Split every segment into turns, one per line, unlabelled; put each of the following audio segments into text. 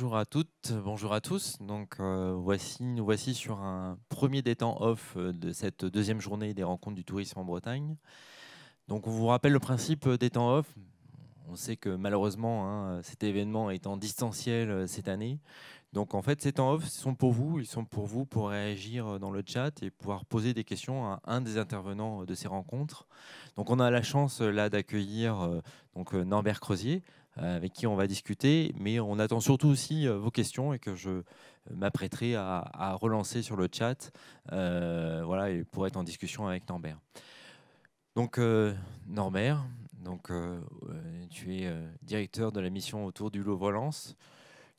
Bonjour à toutes, bonjour à tous. Donc euh, voici, nous voici sur un premier des temps off euh, de cette deuxième journée des rencontres du tourisme en Bretagne. Donc on vous rappelle le principe euh, des temps off. On sait que malheureusement hein, cet événement est en distanciel cette année. Donc en fait ces temps off sont pour vous, ils sont pour vous pour réagir dans le chat et pouvoir poser des questions à un des intervenants de ces rencontres. Donc on a la chance là d'accueillir donc Norbert Creusier euh, avec qui on va discuter. Mais on attend surtout aussi euh, vos questions et que je euh, m'apprêterai à, relancer sur le chat voilà, et pour être en discussion avec Norbert. Donc, Norbert, donc, tu es directeur de la mission autour du Lot-Volance.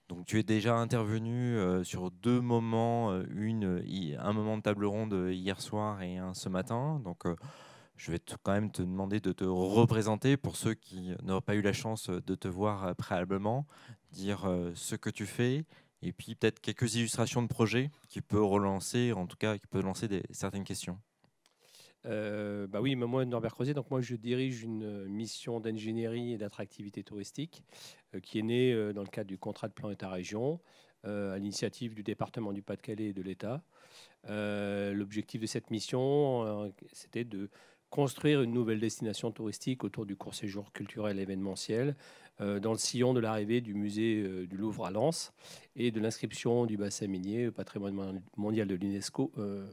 Donc tu es déjà intervenu sur deux moments, une, un moment de table ronde hier soir et un ce matin. Donc je vais quand même te demander de te représenter pour ceux qui n'auraient pas eu la chance de te voir euh, préalablement, dire euh, ce que tu fais, et puis peut-être quelques illustrations de projets qui peut relancer, en tout cas qui peut lancer des, certaines questions.
Euh, bah oui, moi Norbert Crozet, donc moi je dirige une mission d'ingénierie et d'attractivité touristique qui est née dans le cadre du contrat de plan État-région à l'initiative du département du Pas-de-Calais et de l'État. L'objectif de cette mission, c'était de construire une nouvelle destination touristique autour du court séjour culturel événementiel euh, dans le sillon de l'arrivée du musée euh, du Louvre à Lens et de l'inscription du bassin minier au patrimoine mondial de l'UNESCO. Euh,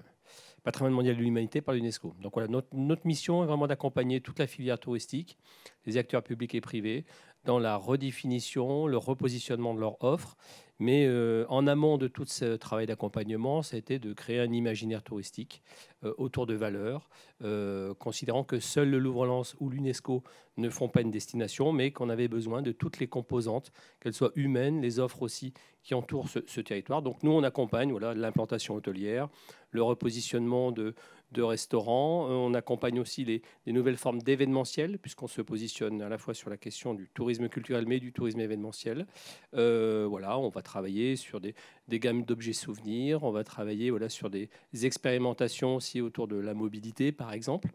patrimoine mondial de l'humanité par l'UNESCO. Donc voilà, notre, notre, mission est vraiment d'accompagner toute la filière touristique, les acteurs publics et privés, dans la redéfinition, le repositionnement de leur offre. Mais euh, en amont de tout ce travail d'accompagnement, ça a été de créer un imaginaire touristique euh, autour de valeurs, euh, considérant que seul le Louvre-Lens ou l'UNESCO ne font pas une destination, mais qu'on avait besoin de toutes les composantes, qu'elles soient humaines, les offres aussi qui entourent ce, territoire. Donc nous, on accompagne l'implantation hôtelière, le repositionnement de, de restaurants. Euh, on accompagne aussi les, nouvelles formes d'événementiel, puisqu'on se positionne à la fois sur la question du tourisme culturel, mais du tourisme événementiel. Euh, voilà, on va travailler sur des, gammes d'objets souvenirs, on va travailler voilà, sur des expérimentations aussi autour de la mobilité, par exemple.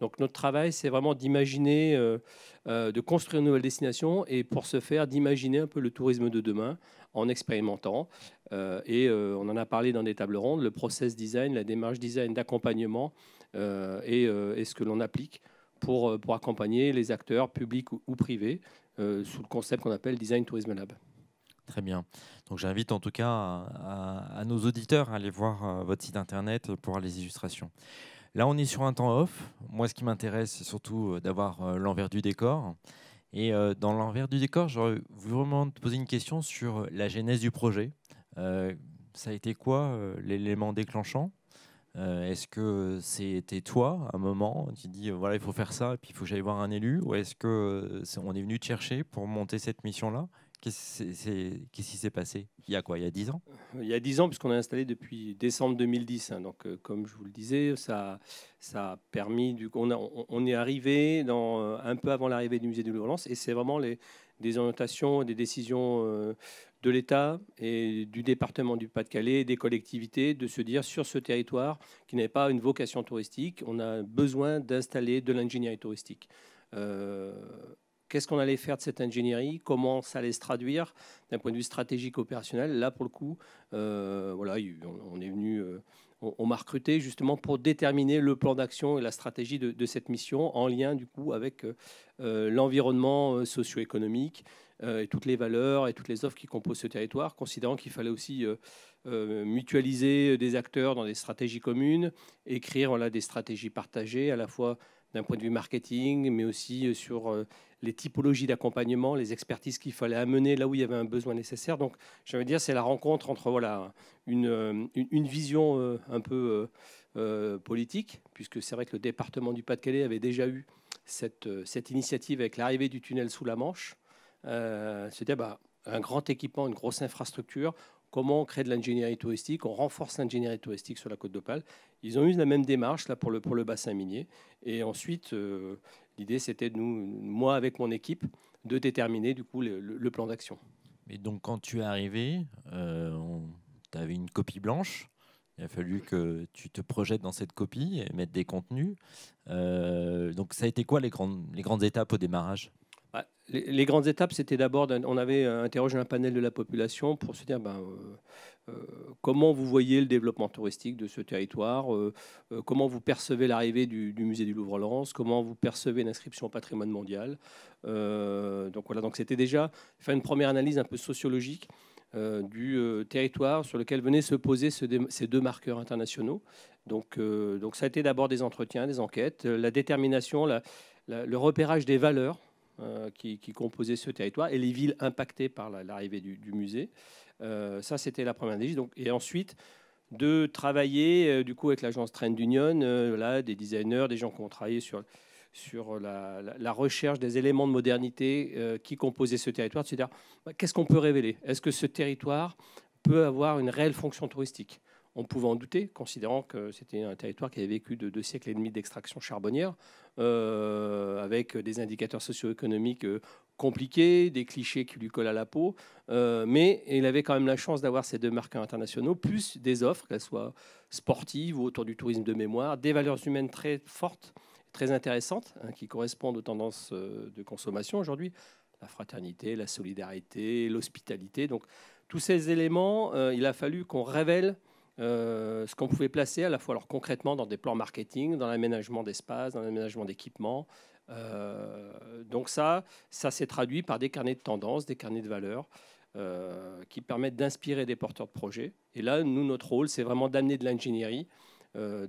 Donc notre travail, c'est vraiment d'imaginer, euh, de construire une nouvelle destination et pour ce faire, d'imaginer un peu le tourisme de demain en expérimentant. Euh, et euh, on en a parlé dans des tables rondes, le process design, la démarche design d'accompagnement euh, et, ce que l'on applique pour, pour accompagner les acteurs publics ou, privés sous le concept qu'on appelle Design Tourism Lab.
Très bien. Donc j'invite en tout cas à, nos auditeurs à aller voir votre site internet pour les illustrations. Là, on est sur un temps off. Moi, ce qui m'intéresse, c'est surtout d'avoir l'envers du décor. Et euh, dans l'envers du décor, j'aurais vraiment te poser une question sur euh, la genèse du projet. Euh, ça a été quoi l'élément déclenchant Est-ce que c'était toi, à un moment, qui dis voilà, il faut faire ça, et puis il faut que j'aille voir un élu Ou est-ce que on est venu te chercher pour monter cette mission-là Qu'est-ce qui s'est passé Il y a quoi Il y a 10 ans
euh, Il y a 10 ans, puisqu'on a installé depuis décembre 2010. Hein. donc, euh, comme je vous le disais, ça, a permis. on, est arrivé dans, euh, un peu avant l'arrivée du musée de Louvre et c'est vraiment les, des orientations, des décisions de l'État et du département du Pas-de-Calais, des collectivités, de se dire sur ce territoire qui n'avait pas une vocation touristique, on a besoin d'installer de l'ingénierie touristique qu'est-ce qu'on allait faire de cette ingénierie, comment ça allait se traduire d'un point de vue stratégique opérationnel. Là, pour le coup, euh, voilà, on, est venu, euh, on, m'a recruté justement pour déterminer le plan d'action et la stratégie de, cette mission en lien du coup avec euh, l'environnement socio-économique et toutes les valeurs et toutes les offres qui composent ce territoire, considérant qu'il fallait aussi mutualiser des acteurs dans des stratégies communes, écrire voilà, des stratégies partagées à la fois d'un point de vue marketing, mais aussi euh, sur euh, les typologies d'accompagnement, les expertises qu'il fallait amener là où il y avait un besoin nécessaire. Donc, j'aimerais dire, c'est la rencontre entre voilà, une, euh, vision un peu politique, puisque c'est vrai que le département du Pas-de-Calais avait déjà eu cette, cette initiative avec l'arrivée du tunnel sous la Manche. C'était bah, un grand équipement, une grosse infrastructure comment on crée de l'ingénierie touristique, on renforce l'ingénierie touristique sur la côte d'Opale. Ils ont eu la même démarche là pour le, pour le bassin minier. Et ensuite, euh, l'idée c'était de nous, moi avec mon équipe, de déterminer du coup le, plan d'action.
Et donc quand tu es arrivé, euh, tu avais une copie blanche. Il a fallu que tu te projettes dans cette copie et mettre des contenus. Euh, donc ça a été quoi les grandes, les grandes étapes au démarrage
les, grandes étapes, c'était d'abord, on avait euh, interrogé un panel de la population pour se dire ben, euh, euh, comment vous voyez le développement touristique de ce territoire, comment vous percevez l'arrivée du, musée du Louvre-Lens, comment vous percevez l'inscription au patrimoine mondial. donc voilà, donc c'était déjà faire une première analyse un peu sociologique. du territoire sur lequel venaient se poser ces deux marqueurs internationaux. Donc, donc ça a été d'abord des entretiens, des enquêtes, la détermination, le repérage des valeurs euh, qui, qui, composaient ce territoire et les villes impactées par l'arrivée du, musée. Euh, ça, c'était la première des Donc, et ensuite, de travailler euh, du coup avec l'agence Trend Union, là, des designers, des gens qui ont travaillé sur sur la, recherche des éléments de modernité qui composaient ce territoire, c'est-à-dire bah, qu'est-ce qu'on peut révéler Est-ce que ce territoire peut avoir une réelle fonction touristique on pouvait en douter, considérant que c'était un territoire qui avait vécu de deux siècles et demi d'extraction charbonnière, euh, avec des indicateurs socio-économiques euh, compliqués, des clichés qui lui collent à la peau. Euh, mais il avait quand même la chance d'avoir ces deux marqueurs internationaux, plus des offres, qu'elles soient sportives ou autour du tourisme de mémoire, des valeurs humaines très fortes, très intéressantes, hein, qui correspondent aux tendances de consommation aujourd'hui, la fraternité, la solidarité, l'hospitalité. Donc tous ces éléments, il a fallu qu'on révèle euh, ce qu'on pouvait placer à la fois alors concrètement dans des plans marketing, dans l'aménagement d'espace, dans l'aménagement d'équipement. Euh, donc ça, ça s'est traduit par des carnets de tendances, des carnets de valeurs euh, qui permettent d'inspirer des porteurs de projets. Et là, nous, notre rôle, c'est vraiment d'amener de l'ingénierie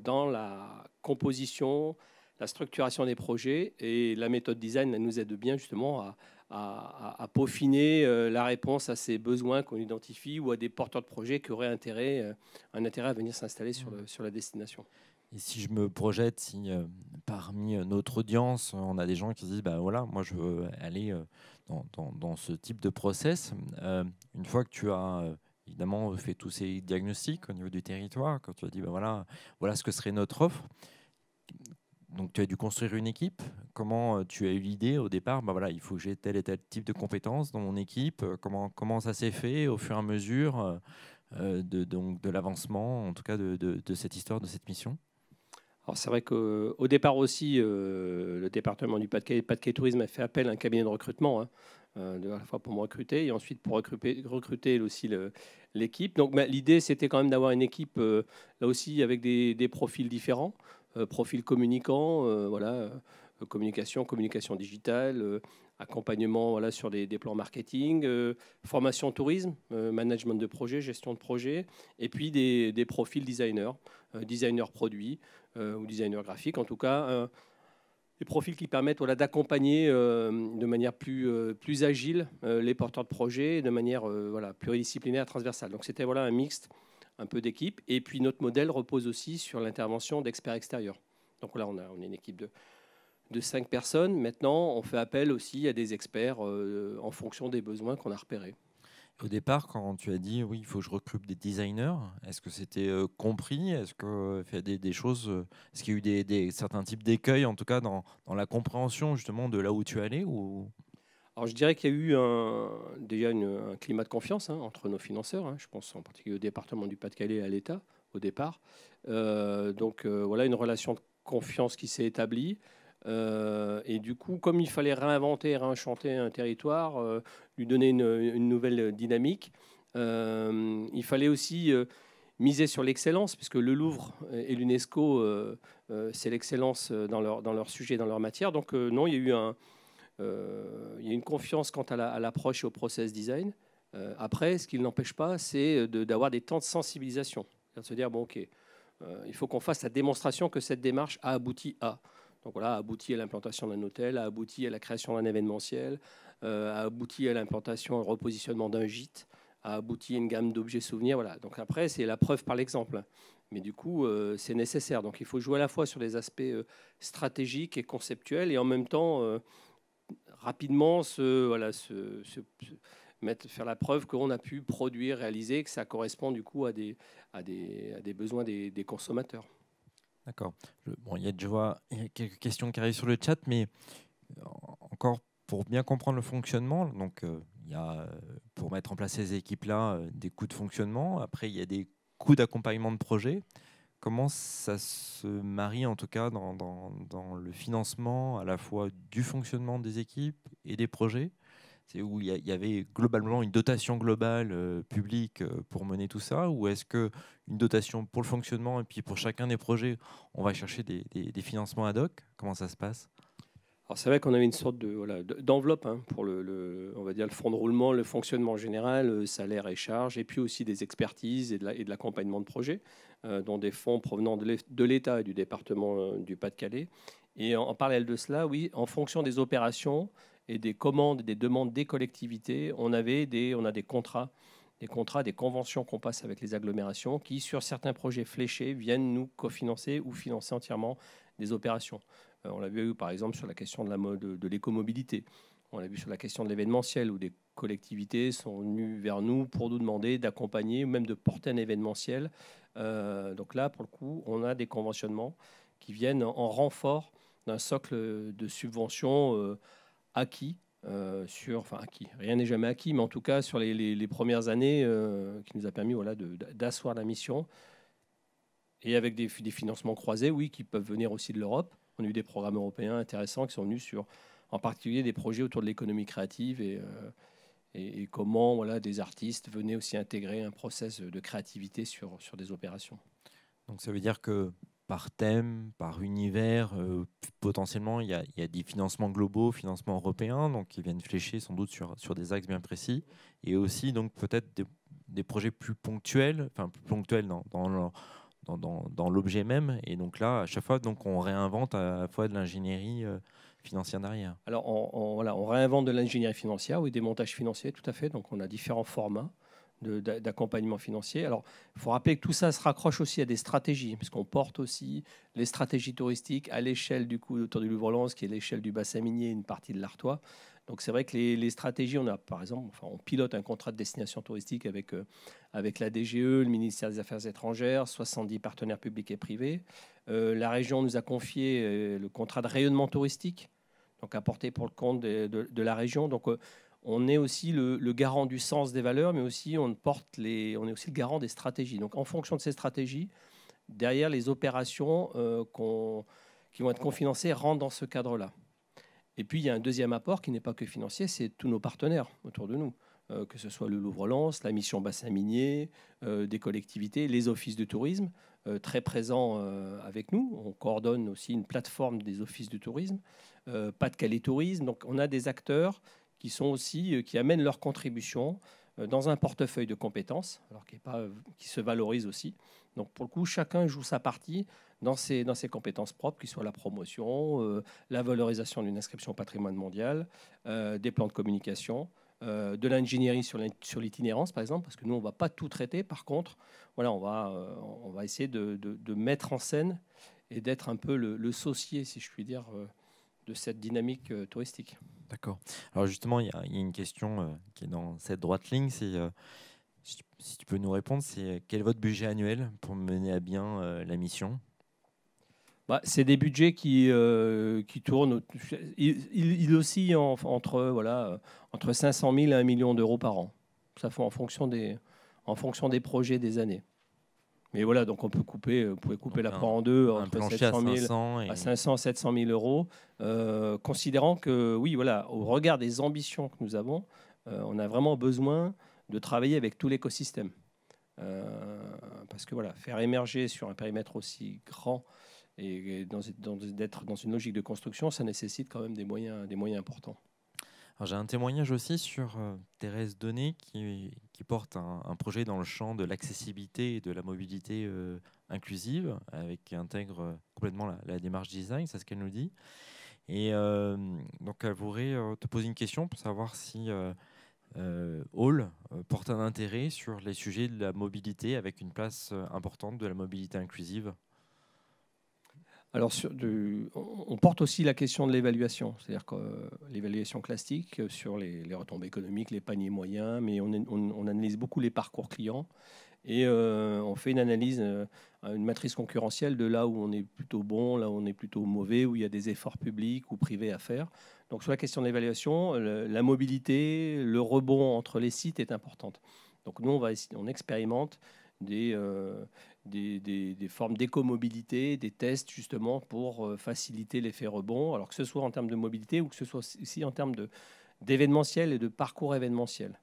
dans la composition, la structuration des projets et la méthode design elle nous aide bien justement à, à, peaufiner euh, la réponse à ces besoins qu'on identifie ou à des porteurs de projets qui auraient intérêt, euh, un intérêt à venir s'installer sur, sur la destination. Et si je
me projette, si euh, parmi notre audience, on a des gens qui se disent, bah voilà, moi je veux aller dans, dans, ce type de process, une fois que tu as évidemment fait tous ces diagnostics au niveau du territoire, quand tu as dit, bah voilà, voilà ce que serait notre offre, donc tu as dû construire une équipe. Comment euh, tu as eu l'idée au départ bah, voilà, Il faut que j'ai tel et tel type de compétences dans mon équipe. Euh, comment, comment ça s'est fait au fur et à mesure euh, de, l'avancement, en tout cas de, cette histoire, de cette mission
alors c'est vrai qu'au départ aussi, le département du pas de Tourisme a fait appel à un cabinet de recrutement, hein, à la fois pour me recruter et ensuite pour recruter, aussi l'équipe. Donc bah, l'idée c'était quand même d'avoir une équipe là aussi avec des profils différents. Euh, profil communicant, euh, voilà, euh, communication, communication digitale, accompagnement voilà, sur des, plans marketing, formation tourisme, management de projet, gestion de projet, et puis des, profils designers, designers produits ou designers graphiques, en tout cas, des profils qui permettent d'accompagner de manière plus, plus agile les porteurs de projets de manière voilà, pluridisciplinaire, transversale. Donc c'était voilà, un mixte un peu d'équipe. Et puis notre modèle repose aussi sur l'intervention d'experts extérieurs. Donc là, on, a, on est une équipe de, de cinq personnes. Maintenant, on fait appel aussi à des experts euh, en fonction des besoins qu'on a repérés.
Au départ, quand tu as dit oui, il faut que je recrute des designers, est-ce que c'était euh, compris Est-ce que euh, des, des, choses, est-ce qu'il y a eu des, certains types d'écueils en tout cas dans, dans, la compréhension justement de là où tu allais ou
alors je dirais qu'il y a eu déjà un climat de confiance hein, entre nos financeurs, hein. je pense en particulier au département du Pas-de-Calais et à l'État au départ. Euh, donc euh, voilà une relation de confiance qui s'est établie. Euh, et du coup, comme il fallait réinventer, réenchanter un territoire, lui donner une, nouvelle dynamique, il fallait aussi miser sur l'excellence, puisque le Louvre et l'UNESCO, c'est l'excellence dans leur, dans leur sujet, dans leur matière. Donc non, il y a eu un, euh, il y a une confiance quant à l'approche et au process design. Euh, après, ce qui n'empêche pas, c'est d'avoir des temps de sensibilisation. De se dire, bon, OK, euh, il faut qu'on fasse la démonstration que cette démarche a abouti à. Donc voilà, a abouti à l'implantation d'un hôtel, a abouti à la création d'un événementiel, a abouti à l'implantation et repositionnement d'un gîte, a abouti à une gamme d'objets souvenirs. Voilà. Donc après, c'est la preuve par l'exemple. Mais du coup, c'est nécessaire. Donc il faut jouer à la fois sur les aspects stratégiques et conceptuels et en même temps rapidement se, se, faire la preuve qu'on a pu produire, réaliser, que ça correspond du coup à des, besoins des, consommateurs.
D'accord. Bon, il y a quelques questions qui arrivent sur le chat, mais euh, encore pour bien comprendre le fonctionnement, donc euh, il y euh, pour mettre en place ces équipes-là des coûts de fonctionnement. Après, il y a des coûts d'accompagnement de projet comment ça se marie en tout cas dans, le financement à la fois du fonctionnement des équipes et des projets C'est où il y, avait globalement une dotation globale euh, publique euh, pour mener tout ça Ou est-ce qu'une dotation pour le fonctionnement et puis pour chacun des projets, on va chercher des financements ad hoc Comment ça se passe
alors c'est vrai qu'on avait une sorte d'enveloppe hein, pour le, on va dire le fonds de roulement, le fonctionnement général, euh, salaire et charges, et puis aussi des expertises et de l'accompagnement de, projets, euh, dont des fonds provenant de l'État et du département euh, du Pas-de-Calais. Et en, parallèle de cela, oui, en fonction des opérations et des commandes, des demandes des collectivités, on avait on a des contrats des contrats, des conventions qu'on passe avec les agglomérations qui, sur certains projets fléchés, viennent nous cofinancer ou financer entièrement des opérations. Euh, on l'a vu par exemple sur la question de la mode, de l'écomobilité. On l'a vu sur la question de l'événementiel, où des collectivités sont venues vers nous pour nous demander d'accompagner ou même de porter un événementiel. Euh, donc là, pour le coup, on a des conventionnements qui viennent en renfort d'un socle de subventions euh, acquis. sur, enfin acquis, rien n'est jamais acquis, mais en tout cas sur les, premières années qui nous a permis voilà, d'asseoir la mission et avec des financements croisés, oui, qui peuvent venir aussi de l'Europe, on a eu des programmes européens intéressants qui sont venus sur, en particulier, des projets autour de l'économie créative et, euh, et, comment voilà, des artistes venaient aussi intégrer un process de créativité sur, sur des opérations.
Donc ça veut dire que par thème, par univers, euh, potentiellement, il y, y, a, des financements globaux, financements européens, donc qui viennent flécher sans doute sur, sur des axes bien précis, et aussi donc peut-être des, projets plus ponctuels, enfin plus ponctuels dans, dans leur dans, l'objet même. Et donc là, à chaque fois, donc, on réinvente à la fois de l'ingénierie euh, financière derrière.
Alors, on, voilà, on réinvente de l'ingénierie financière, oui, des montages financiers, tout à fait. Donc, on a différents formats d'accompagnement financier. Alors, il faut rappeler que tout ça se raccroche aussi à des stratégies, puisqu'on porte aussi les stratégies touristiques à l'échelle du coup autour du Louvre-Lens, qui est l'échelle du bassin minier, une partie de l'Artois. Donc c'est vrai que les, stratégies, on a par exemple, enfin, on pilote un contrat de destination touristique avec, euh, avec la DGE, le ministère des Affaires étrangères, 70 partenaires publics et privés. Euh, la région nous a confié euh, le contrat de rayonnement touristique, donc apporté pour le compte de, de la région. Donc on est aussi le, garant du sens des valeurs, mais aussi on, porte les, on est aussi le garant des stratégies. Donc en fonction de ces stratégies, derrière les opérations euh, qui vont être confinancées rentrent dans ce cadre-là. Et puis il y a un deuxième apport qui n'est pas que financier, c'est tous nos partenaires autour de nous, euh, que ce soit le Louvre-Lens, la mission bassin minier, euh, des collectivités, les offices de tourisme, très présents avec nous. On coordonne aussi une plateforme des offices de tourisme, Pas-de-Calais Tourisme. Donc on a des acteurs qui sont aussi euh, qui amènent leur contribution euh, dans un portefeuille de compétences, alors qui, est pas, euh, qui se valorise aussi. Donc pour le coup, chacun joue sa partie dans ses, dans ses compétences propres, qu'il soit la promotion, la valorisation d'une inscription au patrimoine mondial, des plans de communication, de l'ingénierie sur l'itinérance, par exemple, parce que nous, on ne va pas tout traiter. Par contre, voilà, on, va, on va essayer de, de, de mettre en scène et d'être un peu le, le, socié, si je puis dire, de cette dynamique euh, touristique.
D'accord. Alors justement, il y, a une question euh, qui est dans cette droite ligne, c'est euh, si, tu peux nous répondre, c'est quel est votre budget annuel pour mener à bien la mission bah, c'est des
budgets qui, qui tournent. Ils, il oscillent entre, voilà, entre 500 000 et 1 million d'euros par an. Ça fait en fonction, des, en fonction des projets des années. Mais voilà, donc on peut couper, euh, vous pouvez couper la part en deux entre à 500, et... à 500 700 000 euros, euh, considérant que, oui, voilà, au regard des ambitions que nous avons, euh, on a vraiment besoin de travailler avec tout l'écosystème. parce que voilà, faire émerger sur un périmètre aussi grand et, d'être dans, dans une logique de construction, ça nécessite quand même des moyens, des moyens importants.
J'ai un témoignage aussi sur euh, Thérèse Donné qui, porte un, projet dans le champ de l'accessibilité et de la mobilité euh, inclusive, avec, qui intègre euh, complètement la, démarche design, c'est ce qu'elle nous dit. Et donc elle voudrait te poser une question pour savoir si Hall porte un intérêt sur les sujets de la mobilité avec une place importante de la mobilité inclusive
alors, on porte aussi la question de l'évaluation, c'est-à-dire que euh, l'évaluation classique euh, sur les, retombées économiques, les paniers moyens, mais on, analyse beaucoup les parcours clients et euh, on fait une analyse, une matrice concurrentielle de là où on est plutôt bon, là où on est plutôt mauvais, où il y a des efforts publics ou privés à faire. Donc, sur la question de l'évaluation, la mobilité, le rebond entre les sites est importante. Donc, nous, on, va, on expérimente des, des, des, des formes d'écomobilité, des tests justement pour euh, faciliter l'effet rebond, alors que ce soit en termes de mobilité ou que ce soit aussi en termes d'événementiel et de parcours événementiel,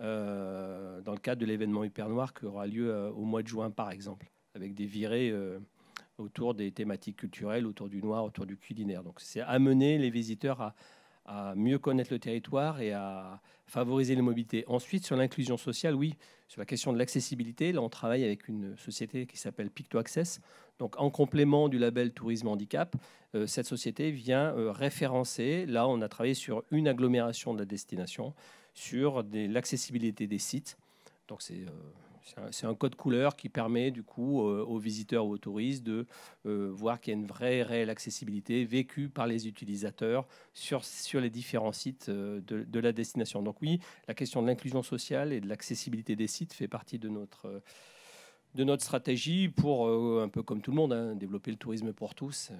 euh, dans le cadre de l'événement hyper noir qui aura lieu euh, au mois de juin par exemple, avec des virées. autour des thématiques culturelles, autour du noir, autour du culinaire. Donc c'est amener les visiteurs à, à mieux connaître le territoire et à favoriser les mobilités. Ensuite, sur l'inclusion sociale, oui, sur la question de l'accessibilité, là, on travaille avec une société qui s'appelle Picto Access. Donc, en complément du label Tourisme Handicap, euh, cette société vient euh, référencer. Là, on a travaillé sur une agglomération de la destination, sur l'accessibilité des sites. Donc, c'est. Euh, c'est un, code couleur qui permet du coup euh, aux visiteurs ou aux touristes de euh, voir qu'il y a une vraie réelle accessibilité vécue par les utilisateurs sur, les différents sites euh, de, la destination. Donc oui, la question de l'inclusion sociale et de l'accessibilité des sites fait partie de notre stratégie pour, un peu comme tout le monde, hein, développer le tourisme pour tous.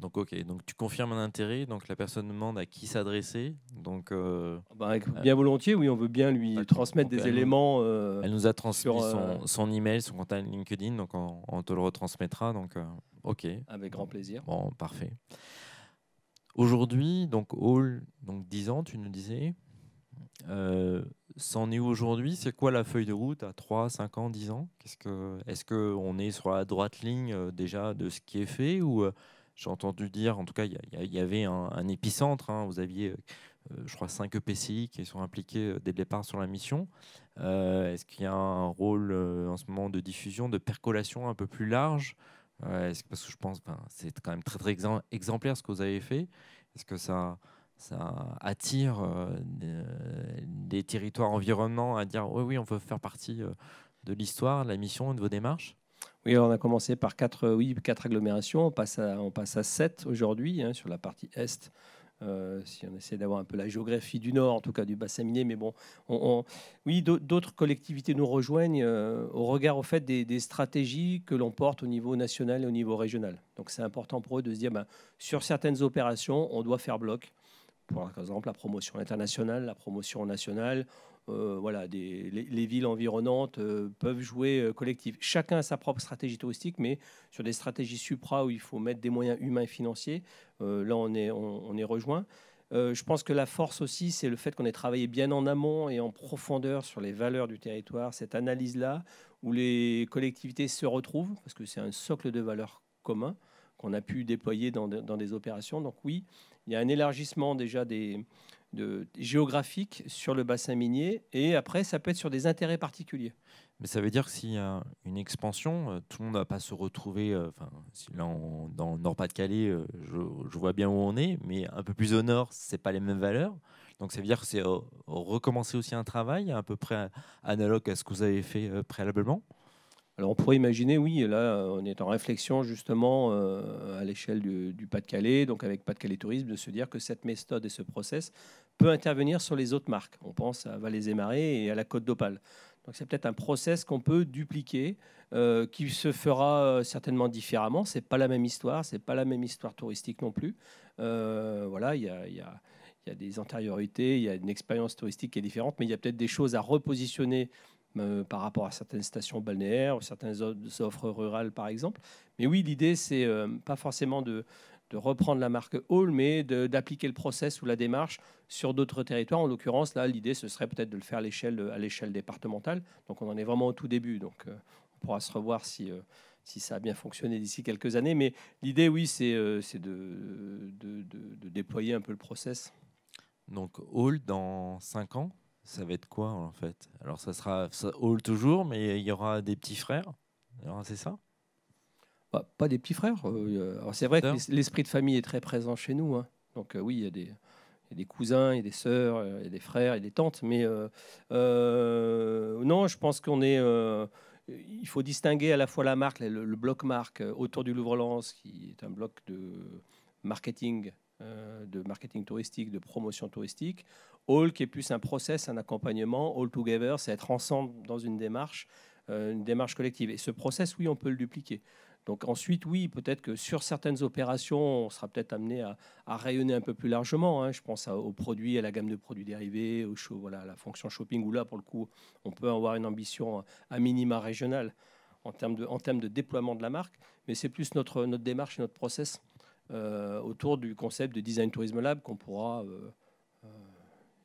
Donc ok, donc tu confirmes un intérêt, donc la personne demande à qui s'adresser. Donc euh, bah, euh, bien
volontiers, oui, on veut bien lui transmettre des éléments. Euh, elle nous a transmis son,
son, email, son compte LinkedIn, donc on, te le retransmettra. Donc ok. Avec grand plaisir. Bon, parfait. Aujourd'hui, donc Hall, donc 10 ans, tu nous disais. C'en est où aujourd'hui C'est quoi la feuille de route à 3, 5 ans, 10 ans Qu'est-ce que, Est-ce qu'on est sur la droite ligne déjà de ce qui est fait ou j'ai entendu dire, en tout cas, il y, avait un, épicentre. Hein. vous aviez, euh, je crois, 5 EPCI qui sont impliqués euh, dès le départ sur la mission. Euh, est-ce qu'il y a un rôle en ce moment de diffusion, de percolation un peu plus large Parce que je pense ben, c'est quand même très, très exemplaire ce que vous avez fait. Est-ce que ça ça attire des territoires environnants à dire oui, oui, on veut faire partie de
l'histoire, de la mission, de vos démarches oui, on a commencé par quatre, oui, quatre agglomérations. On passe à, on passe à sept aujourd'hui hein, sur la partie est. Euh, si on essaie d'avoir un peu la géographie du nord, en tout cas du bassin minier, mais bon, oui, d'autres collectivités nous rejoignent euh, au regard au fait des, stratégies que l'on porte au niveau national et au niveau régional. Donc c'est important pour eux de se dire, ben, sur certaines opérations, on doit faire bloc. Par exemple, la promotion internationale, la promotion nationale, euh, voilà, les, villes environnantes euh, peuvent jouer euh, collectif. Chacun a sa propre stratégie touristique, mais sur des stratégies supra où il faut mettre des moyens humains et financiers, là on est, on, est rejoint. je pense que la force aussi, c'est le fait qu'on ait travaillé bien en amont et en profondeur sur les valeurs du territoire, cette analyse-là, où les collectivités se retrouvent, parce que c'est un socle de valeurs commun qu'on a pu déployer dans, dans, des opérations. Donc oui, il y a un élargissement déjà des, géographique sur le bassin minier et après ça peut être sur des intérêts particuliers. Mais ça veut
dire que s'il y a une expansion, euh, tout le monde ne va pas se retrouver. Euh, enfin, si dans le Nord-Pas-de-Calais, euh, je, vois bien où on est, mais un peu plus au nord, c'est pas les mêmes valeurs. Donc ça veut dire que c'est recommencer aussi un travail à peu près analogue à ce que vous avez fait
préalablement. Alors on pourrait imaginer, oui, là on est en réflexion justement euh, à l'échelle du, Pas-de-Calais, donc avec Pas-de-Calais Tourisme, de se dire que cette méthode et ce process peut intervenir sur les autres marques. On pense à Valais-et-Marais et à la Côte d'Opale. Donc c'est peut-être un process qu'on peut dupliquer, euh, qui se fera euh, certainement différemment. C'est pas la même histoire, c'est pas la même histoire touristique non plus. voilà, il y a, il y a des antériorités, il y a une expérience touristique qui est différente, mais il y a peut-être des choses à repositionner euh, par rapport à certaines stations balnéaires ou certaines offres rurales, par exemple. Mais oui, l'idée, c'est euh, pas forcément de, reprendre la marque Hall, mais d'appliquer le process ou la démarche sur d'autres territoires. En l'occurrence, là, l'idée, ce serait peut-être de le faire à l'échelle départementale. Donc, on en est vraiment au tout début. Donc, euh, on pourra se revoir si ça a bien fonctionné d'ici quelques années. Mais l'idée, oui, c'est de, déployer un peu le process. Donc, Hall,
dans cinq ans, ça va être quoi en fait Alors ça sera Hall toujours, mais il y
aura des petits frères. C'est ça bah, Pas des petits frères. Euh, c'est vrai que l'esprit de famille est très présent chez nous. Hein. Donc euh, oui, il y, a des, cousins, il y a des sœurs, euh, il y a des frères, il y a des tantes. Mais non, je pense qu'on est il faut distinguer à la fois la marque, le, bloc marque autour du Louvre-Lens, qui est un bloc de marketing euh, de marketing touristique, de promotion touristique. All, qui est plus un process, un accompagnement. All together, c'est être ensemble dans une démarche, euh, une démarche collective. Et ce process, oui, on peut le dupliquer. Donc ensuite, oui, peut-être que sur certaines opérations, on sera peut-être amené à, rayonner un peu plus largement. Hein. Je pense aux produits, à la gamme de produits dérivés, au voilà, à la fonction shopping, où là, pour le coup, on peut avoir une ambition à minima régionale en termes de, déploiement de la marque. Mais c'est plus notre démarche et notre process euh, autour du concept de Design Tourism Lab qu'on pourra, euh, euh,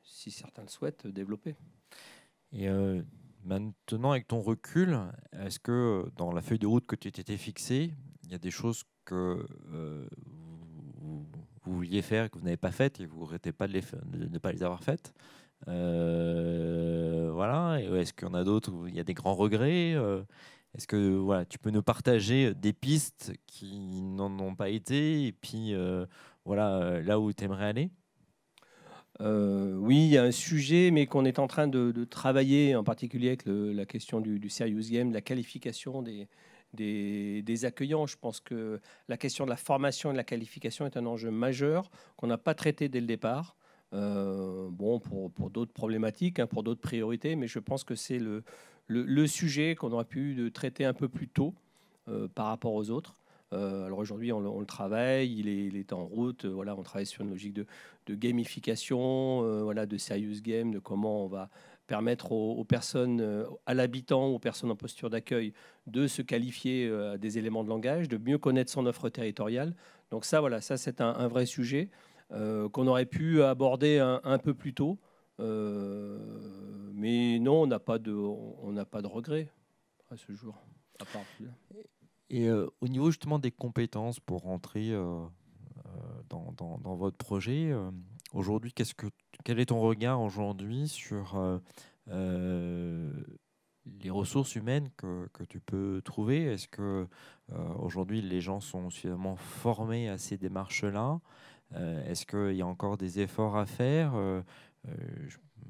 si certains le souhaitent, développer.
Et maintenant, avec ton recul, est-ce que dans la feuille de route que tu t'étais fixée, il y a des choses que vous vouliez faire que vous n'avez pas faites et vous regrettez pas de, ne pas les avoir faites. Euh, voilà. Est-ce qu'il y en a d'autres où il y a des grands regrets est-ce que voilà, tu peux nous partager euh, des pistes qui n'en ont pas
été et puis euh, voilà, euh, là où tu aimerais aller oui, il y a un sujet, mais qu'on est en train de, travailler, en particulier avec la question du, serious game, la qualification des, des, accueillants. Je pense que la question de la formation et de la qualification est un enjeu majeur qu'on n'a pas traité dès le départ. bon, pour, pour d'autres problématiques, hein, pour d'autres priorités, mais je pense que c'est le, le, sujet qu'on aurait pu traiter un peu plus tôt euh, par rapport aux autres. Euh, alors aujourd'hui, on, le travaille, il est, en route. Euh, voilà, on travaille sur une logique de, gamification, voilà, de serious game, de comment on va permettre aux, personnes, à l'habitant, aux personnes en posture d'accueil, de se qualifier des éléments de langage, de mieux connaître son offre territoriale. Donc ça, voilà, ça c'est un, vrai sujet qu'on aurait pu aborder un peu plus tôt. Euh, mais non, on n'a pas de, on n'a pas de regrets à ce jour. À part...
Et euh, au niveau justement des compétences pour rentrer euh, dans, dans, votre projet, aujourd'hui, qu'est-ce que, quel est ton regard aujourd'hui sur les ressources humaines que, que tu peux trouver Est-ce que aujourd'hui les gens sont suffisamment formés à ces démarches-là Est-ce qu'il y a encore des efforts à faire euh,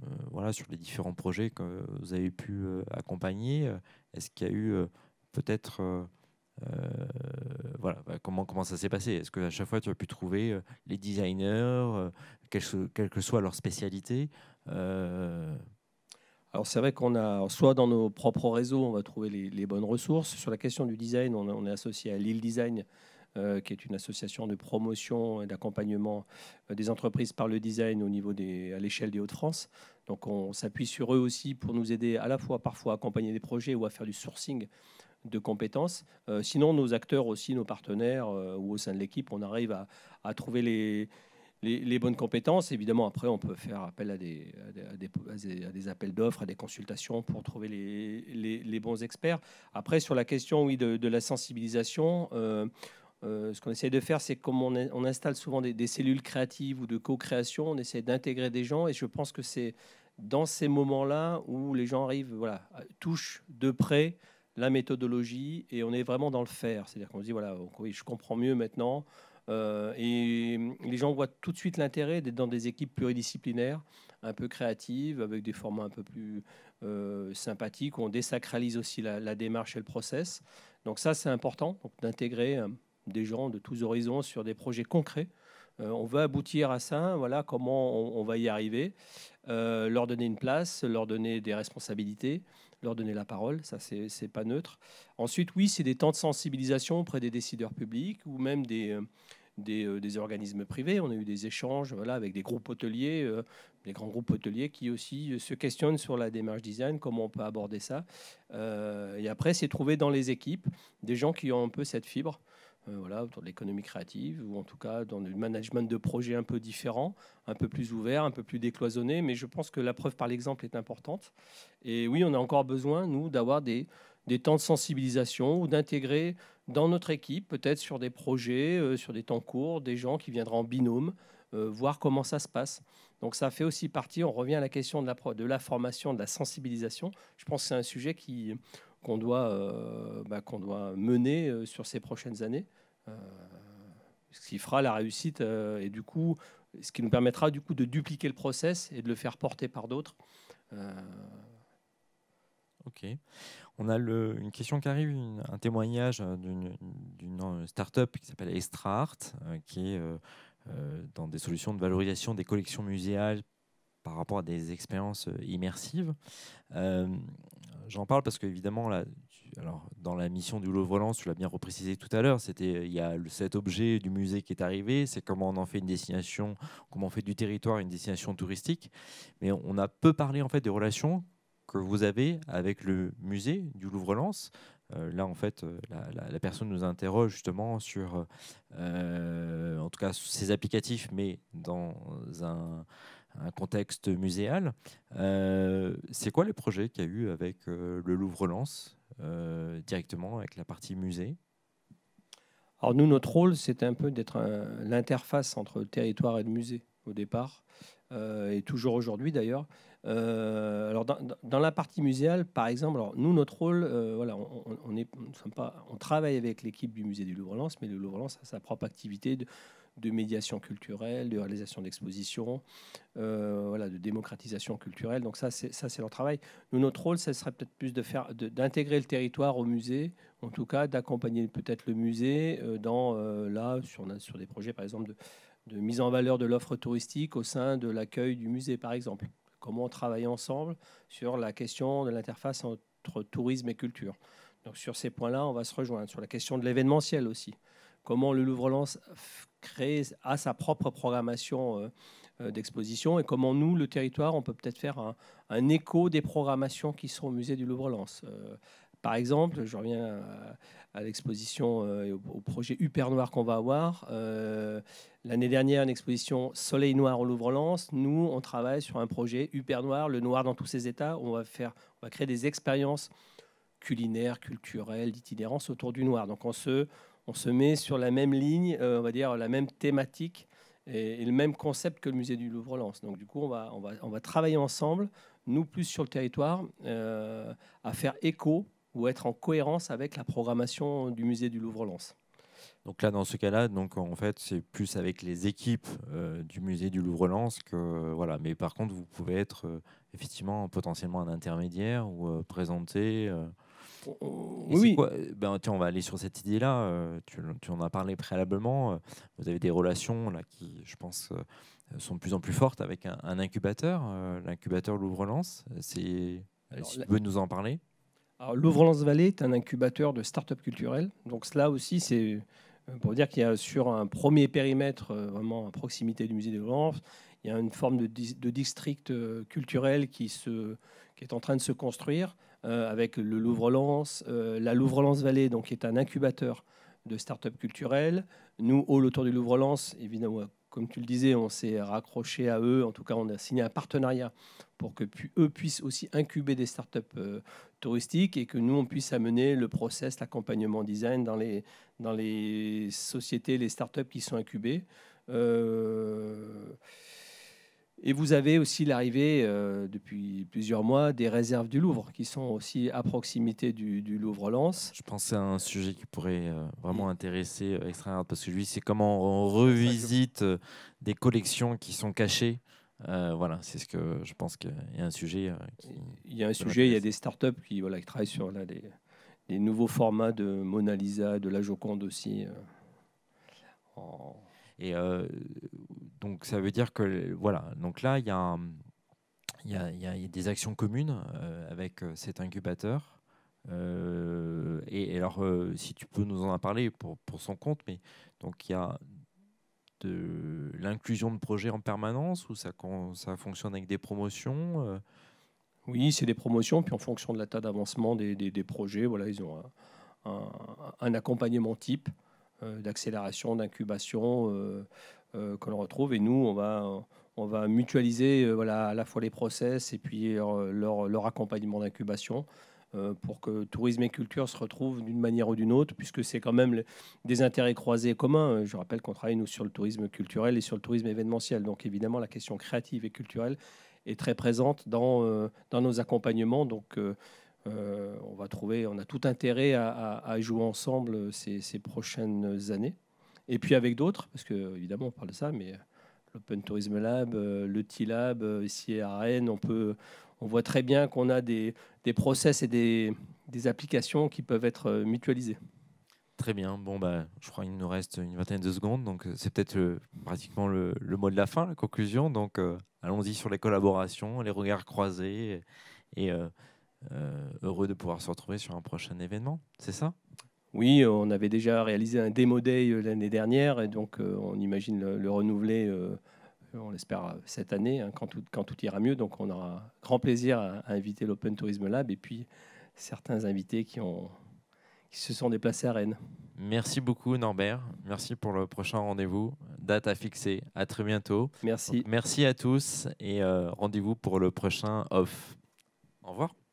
euh, voilà, sur les différents projets que vous avez pu euh, accompagner Est-ce qu'il y a eu peut-être voilà, bah, comment, comment ça s'est passé Est-ce qu'à chaque fois tu as pu trouver les designers, quelles quelle, que soit leur spécialité
Alors c'est vrai qu'on a, soit dans nos propres réseaux, on va trouver les, bonnes ressources. Sur la question du design, on, on est associé à Lille Design, euh, qui est une association de promotion et d'accompagnement euh, des entreprises par le design au niveau des, à l'échelle des Hauts-de-France. Donc on s'appuie sur eux aussi pour nous aider à la fois parfois à accompagner des projets ou à faire du sourcing de compétences. Euh, sinon, nos acteurs aussi, nos partenaires ou au sein de l'équipe, on arrive à, trouver les, les, bonnes compétences. Évidemment, après, on peut faire appel à des, à des, appels d'offres, à des consultations pour trouver les, les, bons experts. Après, sur la question oui, de, la sensibilisation, euh, ce qu'on essaie de faire, c'est comme on, on, installe souvent des, cellules créatives ou de co-création, on essaie d'intégrer des gens. Et je pense que c'est dans ces moments-là où les gens arrivent, voilà, touchent de près la méthodologie et on est vraiment dans le faire. C'est-à-dire qu'on se dit, voilà, oui, je comprends mieux maintenant. Euh, et les gens voient tout de suite l'intérêt d'être dans des équipes pluridisciplinaires, un peu créatives, avec des formats un peu plus euh, sympathiques, où on désacralise aussi la, la, démarche et le process. Donc ça, c'est important, d'intégrer des gens de tous horizons sur des projets concrets. Euh, on veut aboutir à ça, voilà comment on, va y arriver. Euh, leur donner une place, leur donner des responsabilités, leur donner la parole, ça c'est pas neutre. Ensuite, oui, c'est des temps de sensibilisation auprès des décideurs publics ou même des, euh, des, organismes privés. On a eu des échanges voilà, avec des groupes hôteliers, des grands groupes hôteliers qui aussi se questionnent sur la démarche design, comment on peut aborder ça. et après, c'est trouver dans les équipes des gens qui ont un peu cette fibre. Euh, voilà, autour de l'économie créative, ou en tout cas dans le management de projets un peu différent, un peu plus ouvert, un peu plus décloisonné. Mais je pense que la preuve par l'exemple est importante. Et oui, on a encore besoin, nous, d'avoir des, des temps de sensibilisation ou d'intégrer dans notre équipe, peut-être sur des projets, euh, sur des temps courts, des gens qui viendront en binôme, euh, voir comment ça se passe. Donc ça fait aussi partie, on revient à la question de la, de la formation, de la sensibilisation. Je pense que c'est un sujet qui, qu'on doit, euh, bah, qu'on doit mener euh, sur ces prochaines années, euh, ce qui fera la réussite et du coup, ce qui nous permettra du coup de dupliquer le process et de le faire porter par d'autres. Ok. On a
une question qui arrive, un témoignage d'une start-up qui s'appelle Art, qui est dans des solutions de valorisation des collections muséales par rapport à des expériences euh, immersives. Euh, j'en parle parce qu'évidemment, là, alors, dans la mission du Louvre-Lens, tu l'as bien reprécisé tout à l'heure, c'était euh, il y a cet objet du musée qui est arrivé, c'est comment on en fait une destination, comment on fait du territoire une destination touristique. Mais on a peu parlé en fait des relations que vous avez avec le musée du Louvre-Lens. là, en fait, la, personne nous interroge justement sur, en tout cas, ces applicatifs, mais dans un un contexte muséal. Euh, c'est quoi les projets qu'il y a eu avec euh, le Louvre-Lens,
euh, directement avec la partie musée Alors nous, notre rôle, c'est un peu d'être l'interface entre territoire et musée au départ, et toujours aujourd'hui d'ailleurs. Euh, alors dans, la partie muséale, par exemple, alors nous notre rôle, euh, voilà, on, est, pas, on travaille avec l'équipe du musée du Louvre-Lens, mais le Louvre-Lens a sa propre activité de, médiation culturelle, de réalisation d'expositions, euh, voilà, de démocratisation culturelle. Donc ça, c'est ça, c'est leur travail. Nous, notre rôle, ce serait peut-être plus de faire, d'intégrer le territoire au musée, en tout cas, d'accompagner peut-être le musée dans là sur sur des projets, par exemple, de mise en valeur de l'offre touristique au sein de l'accueil du musée, par exemple comment travailler ensemble sur la question de l'interface entre tourisme et culture. Donc sur ces points-là, on va se rejoindre. Sur la question de l'événementiel aussi. Comment le Louvre-Lens crée, a sa propre programmation euh, euh, d'exposition et comment nous, le territoire, on peut peut-être faire un, écho des programmations qui sont au musée du Louvre-Lens. Euh, par exemple, je reviens à, l'exposition euh, et au, projet Hyper Noir qu'on va avoir. Euh, l'année dernière, une exposition Soleil Noir au Louvre-Lens. Nous, on travaille sur un projet Hyper Noir, le noir dans tous ses états. On va, faire, on va créer des expériences culinaires, culturelles, d'itinérance autour du noir. Donc on se, on se met sur la même ligne, euh, on va dire la même thématique et, le même concept que le musée du Louvre-Lens. Donc du coup, on va, on va, on va travailler ensemble, nous plus sur le territoire, à faire écho ou être en cohérence avec la programmation du musée du Louvre-Lens.
Donc là, dans ce cas-là, donc en fait, c'est plus avec les équipes euh, du musée du Louvre-Lens que voilà. Mais par contre, vous pouvez être euh, effectivement potentiellement un intermédiaire ou euh, présenter. oui. ben, tiens, on va aller sur cette idée-là. tu, en as parlé préalablement. Vous avez des relations là, qui, je pense, sont de plus en plus fortes avec un, incubateur,
l'incubateur louvre lens Si Tu veux nous en parler louvre Lance vallée est un incubateur de start-up culturelles. Donc, cela aussi, c'est euh, pour dire qu'il y a sur un premier périmètre, euh, vraiment à proximité du musée de Louvre, il y a une forme de, district euh, culturel qui, se, est en train de se construire avec le Louvre-Lens, la Louvre-Lens-Vallée, donc, qui est un incubateur de start-up culturelles. Nous, au Autour du Louvre-Lens, évidemment, comme tu le disais, on s'est raccroché à eux. En tout cas, on a signé un partenariat pour que eux puissent aussi incuber des start-up startups touristique et que nous, on puisse amener le process, l'accompagnement design dans les, dans les sociétés, les startups qui sont incubées. Euh, et vous avez aussi l'arrivée, euh, depuis plusieurs mois, des réserves du Louvre, qui sont aussi à proximité du, Louvre-Lens. Je
pense à un sujet qui pourrait euh, vraiment intéresser Extra parce que lui, c'est comment on revisite des collections qui sont cachées euh, voilà, c'est ce que je pense qu'il y a un sujet. Euh, il y a un sujet, il y a
des startups qui, voilà, qui travaillent sur les, nouveaux formats de Mona Lisa, de la Joconde aussi. Euh,
et donc ça veut dire que voilà, donc là il y a, il y a, y a des actions communes avec cet incubateur. et, alors si tu peux nous en parler pour, pour son compte, mais donc il y a de l'inclusion de projets en permanence ou ça, fonctionne avec des
promotions euh? Oui, c'est des promotions, puis en fonction de la d'avancement des, projets, ils ont un, accompagnement type euh, d'accélération, d'incubation euh, que l'on retrouve. Et nous, on va, mutualiser à la fois les process et puis leur accompagnement d'incubation. Euh, pour que tourisme et culture se retrouvent d'une manière ou d'une autre, puisque c'est quand même des intérêts croisés communs. Euh, je rappelle qu'on travaille, nous, sur le tourisme culturel et sur le tourisme événementiel. Donc, évidemment, la question créative et culturelle est très présente dans, euh, dans nos accompagnements. Donc, on va trouver, on a tout intérêt à, jouer ensemble ces, ces, prochaines années. Et puis avec d'autres, parce que évidemment on parle de ça, mais Open Tourism Lab, euh, le T-Lab, euh, ici à Rennes, on, peut, on voit très bien qu'on a des, des, process et des, applications qui peuvent être euh, mutualisées. Très bien.
Bon, bah, je crois qu'il nous reste une vingtaine de secondes, donc c'est peut-être pratiquement le, mot de la fin, la conclusion. Donc, allons-y sur les collaborations, les regards croisés, et, heureux de pouvoir se retrouver sur un prochain événement.
C'est ça oui, on avait déjà réalisé un démo day euh, l'année dernière, et donc euh, on imagine le, renouveler, euh, on l'espère, cette année, hein, quand, tout, ira mieux. Donc on aura grand plaisir à, inviter l'Open Tourism Lab et puis certains invités qui, se sont déplacés à Rennes.
Merci beaucoup Norbert. Merci pour le prochain rendez-vous. Date à fixer. À très bientôt. Merci. merci à tous et rendez-vous pour le prochain off.
Au revoir.